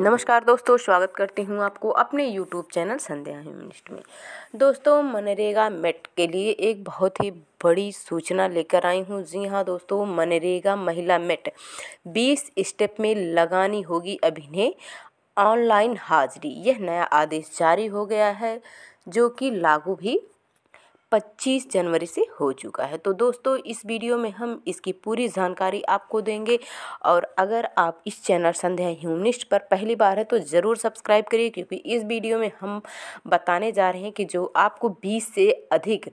नमस्कार दोस्तों स्वागत करती हूँ आपको अपने यूट्यूब चैनल संध्या ह्यूमनिस्ट में दोस्तों मनरेगा मेट के लिए एक बहुत ही बड़ी सूचना लेकर आई हूँ जी हाँ दोस्तों मनरेगा महिला मेट 20 स्टेप में लगानी होगी अभिनय ऑनलाइन हाजिरी यह नया आदेश जारी हो गया है जो कि लागू भी 25 जनवरी से हो चुका है तो दोस्तों इस वीडियो में हम इसकी पूरी जानकारी आपको देंगे और अगर आप इस चैनल संध्या ह्यूमनिस्ट पर पहली बार है तो ज़रूर सब्सक्राइब करिए क्योंकि इस वीडियो में हम बताने जा रहे हैं कि जो आपको बीस से अधिक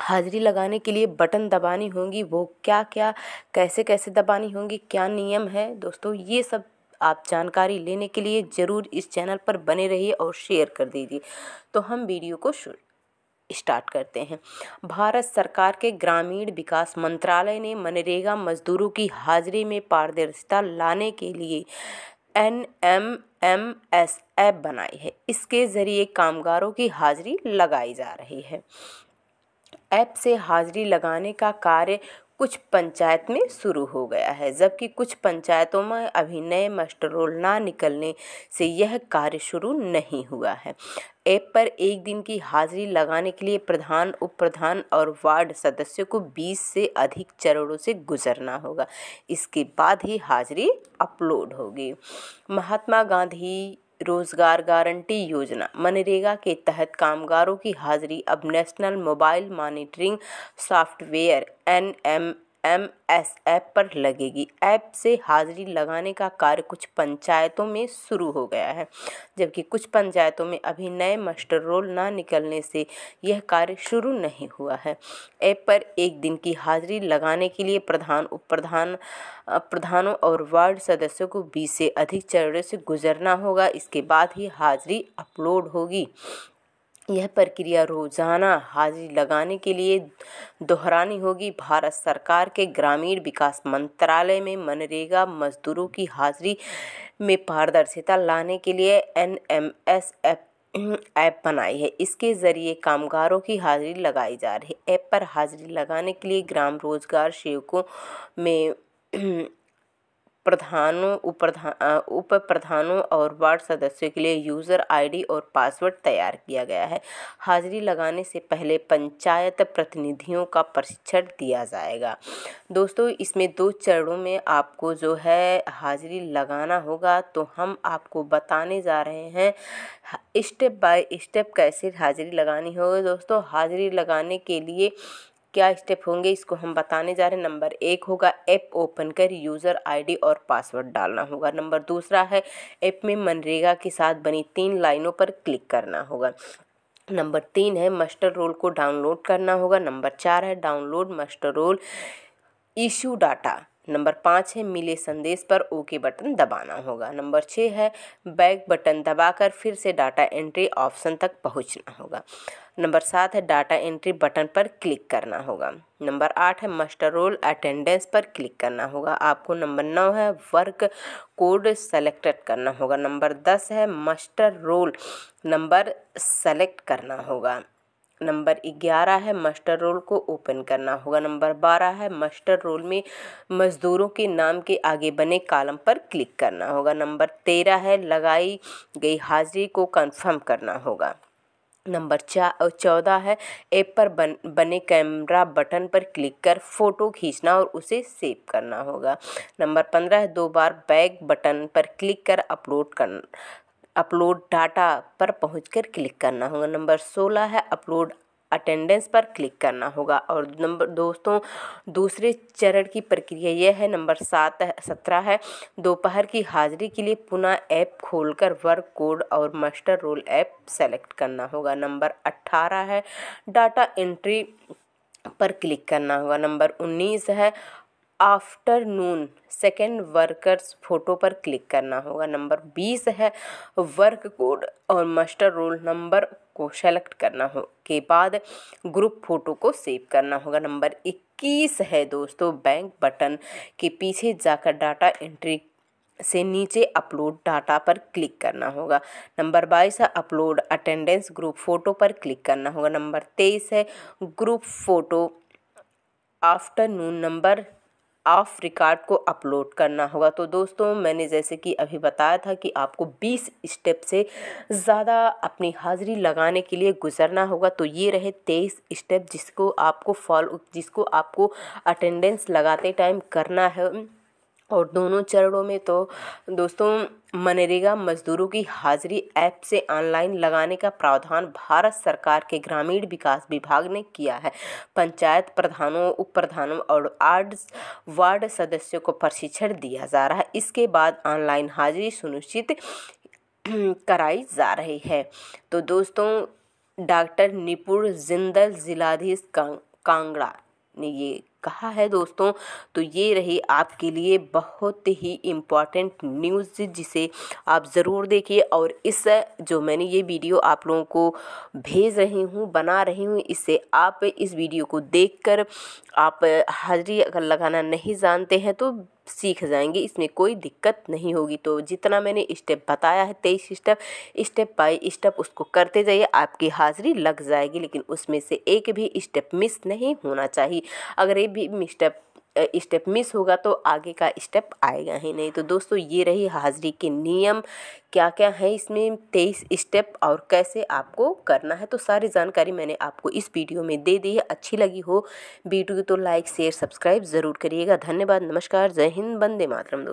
हाजिरी लगाने के लिए बटन दबानी होंगी वो क्या क्या कैसे कैसे दबानी होंगी क्या नियम है दोस्तों ये सब आप जानकारी लेने के लिए ज़रूर इस चैनल पर बने रहिए और शेयर कर दीजिए तो हम वीडियो को शुरू स्टार्ट करते हैं भारत सरकार के ग्रामीण विकास मंत्रालय ने मनरेगा मजदूरों की हाजिरी में पारदर्शिता लाने के लिए N M M S app बनाई है इसके ज़रिए कामगारों की हाजिरी लगाई जा रही है ऐप से हाजिरी लगाने का कार्य कुछ पंचायत में शुरू हो गया है जबकि कुछ पंचायतों में अभी नए मस्टर रोल ना निकलने से यह कार्य शुरू नहीं हुआ है ऐप पर एक दिन की हाजिरी लगाने के लिए प्रधान उप प्रधान और वार्ड सदस्यों को 20 से अधिक चरणों से गुजरना होगा इसके बाद ही हाजिरी अपलोड होगी महात्मा गांधी रोजगार गारंटी योजना मनरेगा के तहत कामगारों की हाजिरी अब national mobile monitoring software N M M S app पर लगेगी ऐप से हाजिरी लगाने का कार्य कुछ पंचायतों में शुरू हो गया है जबकि कुछ पंचायतों में अभी नए मस्टर रोल ना निकलने से यह कार्य शुरू नहीं हुआ है ऐप पर एक दिन की हाजिरी लगाने के लिए प्रधान उप प्रधान प्रधानों और वार्ड सदस्यों को बीस से अधिक चरणों से गुजरना होगा इसके बाद ही हाजिरी अपलोड होगी यह प्रक्रिया रोज़ाना हाज़िरी लगाने के लिए दोहरानी होगी भारत सरकार के ग्रामीण विकास मंत्रालय में मनरेगा मज़दूरों की हाज़िरी में पारदर्शिता लाने के लिए N M S app app बनाई है इसके ज़रिए कामगारों की हाज़िरी लगाई जा रही है ऐप पर हाज़िरी लगाने के लिए ग्राम रोजगार सेवकों में प्रधानों उप प्रधानों और वार्ड सदस्यों के लिए यूज़र आईडी और पासवर्ड तैयार किया गया है हाज़िरी लगाने से पहले पंचायत प्रतिनिधियों का प्रशिक्षण दिया जाएगा दोस्तों इसमें दो चरणों में आपको जो है हाज़िरी लगाना होगा तो हम आपको बताने जा रहे हैं स्टेप बाय स्टेप कैसे हाज़िरी लगानी होगी दोस्तों हाज़िरी लगाने के लिए क्या स्टेप होंगे इसको हम बताने जा रहे हैं नंबर एक होगा ऐप ओपन कर यूज़र आईडी और पासवर्ड डालना होगा नंबर दूसरा है ऐप में मनरेगा के साथ बनी तीन लाइनों पर क्लिक करना होगा नंबर तीन है मास्टर रोल को डाउनलोड करना होगा नंबर चार है download master roll issue data number पाँच है मिले संदेश पर ओके बटन दबाना होगा नंबर छः है बैक बटन दबाकर फिर से डाटा एंट्री ऑप्शन तक पहुंचना होगा नंबर सात है डाटा एंट्री बटन पर क्लिक करना होगा नंबर आठ है मास्टर रोल अटेंडेंस पर क्लिक करना होगा आपको नंबर नौ है वर्क कोड सेलेक्टेड करना होगा नंबर दस है मास्टर रोल नंबर सेलेक्ट करना होगा नंबर ग्यारह है मस्टर रोल को ओपन करना होगा नंबर बारह है मस्टर रोल में मज़दूरों के नाम के आगे बने कॉलम पर क्लिक करना होगा नंबर तेरह है लगाई गई हाजिरी को कंफर्म करना होगा नंबर चा चौदह है ऐप पर बन बने कैमरा बटन पर क्लिक कर फ़ोटो खींचना और उसे सेव करना होगा नंबर पंद्रह है दो बार बैक बटन पर क्लिक कर अपलोड कर अपलोड डाटा पर पहुंचकर क्लिक करना होगा नंबर सोलह है अपलोड अटेंडेंस पर क्लिक करना होगा और नंबर दोस्तों दूसरे चरण की प्रक्रिया यह है नंबर सात सत्रह है दोपहर की हाजिरी के लिए पुनः ऐप खोलकर वर्क कोड और मास्टर रोल ऐप सेलेक्ट करना होगा नंबर अट्ठारह है डाटा एंट्री पर क्लिक करना होगा नंबर उन्नीस है आफ्टरनून सेकेंड वर्कर्स फोटो पर क्लिक करना होगा नंबर बीस है वर्क कोड और मास्टर रोल नंबर को सेलेक्ट करना हो के बाद ग्रुप फोटो को सेव करना होगा नंबर इक्कीस है दोस्तों बैंक बटन के पीछे जाकर डाटा एंट्री से नीचे अपलोड डाटा पर क्लिक करना होगा नंबर बाईस है अपलोड अटेंडेंस ग्रुप फोटो पर क्लिक करना होगा नंबर तेईस है group photo afternoon number of record को अपलोड करना होगा तो दोस्तों मैंने जैसे कि अभी बताया था कि आपको 20 स्टेप से ज़्यादा अपनी हाज़िरी लगाने के लिए गुजरना होगा तो ये रहे 23 स्टेप जिसको आपको फॉलो जिसको आपको अटेंडेंस लगाते टाइम करना है और दोनों चरणों में तो दोस्तों मनरेगा मजदूरों की हाजिरी ऐप से ऑनलाइन लगाने का प्रावधान भारत सरकार के ग्रामीण विकास विभाग ने किया है पंचायत प्रधानों उप प्रधानों और आर्ड वार्ड सदस्यों को प्रशिक्षण दिया जा रहा है इसके बाद ऑनलाइन हाजिरी सुनिश्चित कराई जा रही है तो दोस्तों डॉक्टर निपुण जिंदल जिलाधीश कांगड़ा ने ये कहा है दोस्तों तो ये रही आपके लिए बहुत ही इम्पॉर्टेंट न्यूज़ जिसे आप ज़रूर देखिए और इस जो मैंने ये वीडियो आप लोगों को भेज रही हूँ बना रही हूँ इससे आप इस वीडियो को देखकर आप हाजिरी अगर लगाना नहीं जानते हैं तो सीख जाएंगे इसमें कोई दिक्कत नहीं होगी तो जितना मैंने स्टेप बताया है तेईस स्टेप स्टेप बाई स्टेप उसको करते जाइए आपकी हाजिरी लग जाएगी लेकिन उसमें से एक भी स्टेप मिस नहीं होना चाहिए अगर ये भी स्टेप स्टेप मिस होगा तो आगे का स्टेप आएगा ही नहीं तो दोस्तों ये रही हाजिरी के नियम क्या क्या है इसमें तेईस स्टेप और कैसे आपको करना है तो सारी जानकारी मैंने आपको इस वीडियो में दे दी है अच्छी लगी हो वीडियो तो लाइक शेयर सब्सक्राइब ज़रूर करिएगा धन्यवाद नमस्कार जय हिंद बंदे मातरम